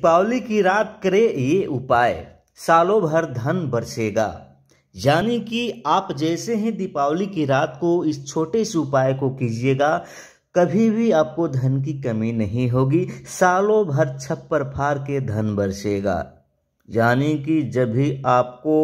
दीपावली की रात करे ये उपाय सालों भर धन बरसेगा यानी कि आप जैसे ही दीपावली की रात को इस छोटे से उपाय को कीजिएगा कभी भी आपको धन की कमी नहीं होगी सालों भर छप्पर फाड़ के धन बरसेगा यानी कि जब भी आपको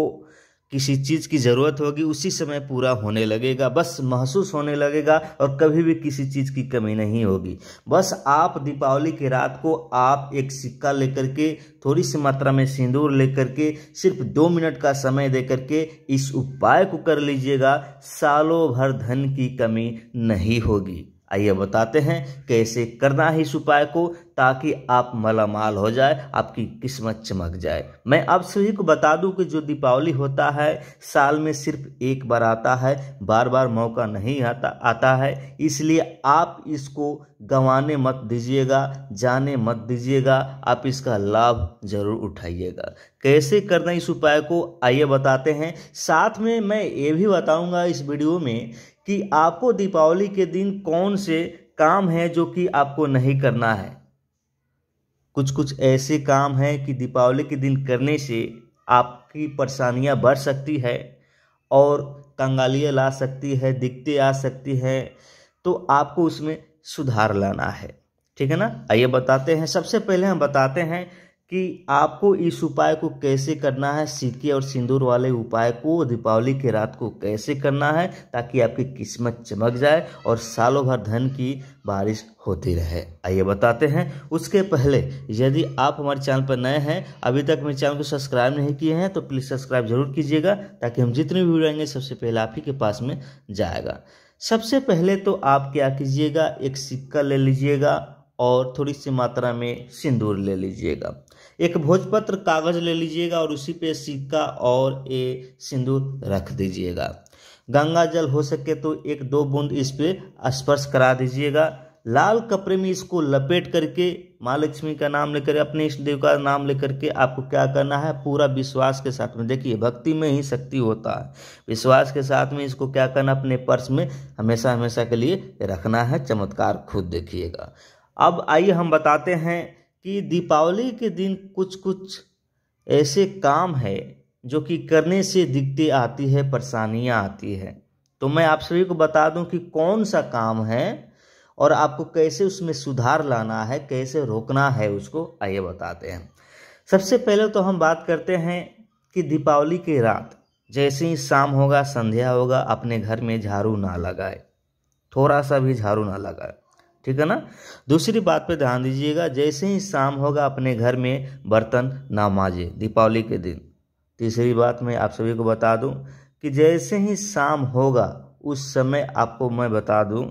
किसी चीज़ की ज़रूरत होगी उसी समय पूरा होने लगेगा बस महसूस होने लगेगा और कभी भी किसी चीज़ की कमी नहीं होगी बस आप दीपावली की रात को आप एक सिक्का लेकर के थोड़ी सी मात्रा में सिंदूर लेकर के सिर्फ दो मिनट का समय दे करके इस उपाय को कर लीजिएगा सालों भर धन की कमी नहीं होगी आइए बताते हैं कैसे करना है इस उपाय को ताकि आप मलामाल हो जाए आपकी किस्मत चमक जाए मैं आप सभी को बता दूं कि जो दीपावली होता है साल में सिर्फ एक बार आता है बार बार मौका नहीं आता आता है इसलिए आप इसको गंवाने मत दीजिएगा जाने मत दीजिएगा आप इसका लाभ जरूर उठाइएगा कैसे करना इस उपाय को आइए बताते हैं साथ में मैं ये भी बताऊँगा इस वीडियो में कि आपको दीपावली के दिन कौन से काम हैं जो कि आपको नहीं करना है कुछ कुछ ऐसे काम हैं कि दीपावली के दिन करने से आपकी परेशानियां बढ़ सकती है और कंगालियाँ ला सकती है दिक्कतें आ सकती हैं तो आपको उसमें सुधार लाना है ठीक है ना आइए बताते हैं सबसे पहले हम बताते हैं कि आपको इस उपाय को कैसे करना है सीके और सिंदूर वाले उपाय को दीपावली के रात को कैसे करना है ताकि आपकी किस्मत चमक जाए और सालों भर धन की बारिश होती रहे आइए बताते हैं उसके पहले यदि आप हमारे चैनल पर नए हैं अभी तक मेरे चैनल को सब्सक्राइब नहीं किए हैं तो प्लीज़ सब्सक्राइब जरूर कीजिएगा ताकि हम जितने भी वीडियो आएंगे सबसे पहले आप ही के पास में जाएगा सबसे पहले तो आप क्या कीजिएगा एक सिक्का ले लीजिएगा और थोड़ी सी मात्रा में सिंदूर ले लीजिएगा एक भोजपत्र कागज ले लीजिएगा और उसी पे सिक्का और ए सिंदूर रख दीजिएगा गंगा जल हो सके तो एक दो बूंद इस पे स्पर्श करा दीजिएगा लाल कपड़े में इसको लपेट करके माँ लक्ष्मी का नाम लेकर अपने इष्ट देव का नाम लेकर के आपको क्या करना है पूरा विश्वास के साथ में देखिए भक्ति में ही शक्ति होता है विश्वास के साथ में इसको क्या करना अपने पर्स में हमेशा हमेशा के लिए रखना है चमत्कार खुद देखिएगा अब आइए हम बताते हैं कि दीपावली के दिन कुछ कुछ ऐसे काम है जो कि करने से दिक्कतें आती है परेशानियाँ आती है तो मैं आप सभी को बता दूं कि कौन सा काम है और आपको कैसे उसमें सुधार लाना है कैसे रोकना है उसको आइए बताते हैं सबसे पहले तो हम बात करते हैं कि दीपावली की रात जैसे ही शाम होगा संध्या होगा अपने घर में झाड़ू ना लगाए थोड़ा सा भी झाड़ू ना लगाए ठीक है ना दूसरी बात पे ध्यान दीजिएगा जैसे ही शाम होगा अपने घर में बर्तन ना माजे दीपावली के दिन तीसरी बात मैं आप सभी को बता दूं कि जैसे ही शाम होगा उस समय आपको मैं बता दूं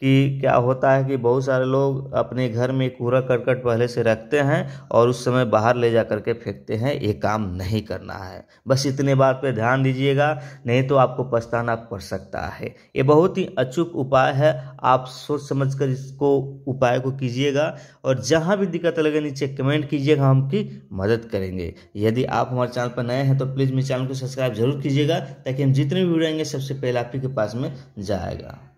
कि क्या होता है कि बहुत सारे लोग अपने घर में कूड़ा करकट पहले से रखते हैं और उस समय बाहर ले जा करके फेंकते हैं ये काम नहीं करना है बस इतने बात पे ध्यान दीजिएगा नहीं तो आपको पछताना पड़ सकता है ये बहुत ही अचूक उपाय है आप सोच समझ कर इसको उपाय को कीजिएगा और जहाँ भी दिक्कत लगे नीचे कमेंट कीजिएगा हम की मदद करेंगे यदि आप हमारे चैनल पर नए हैं तो प्लीज़ मेरे चैनल को सब्सक्राइब जरूर कीजिएगा ताकि हम जितने भी वीडियो आएंगे सबसे पहले आप ही के पास में जाएगा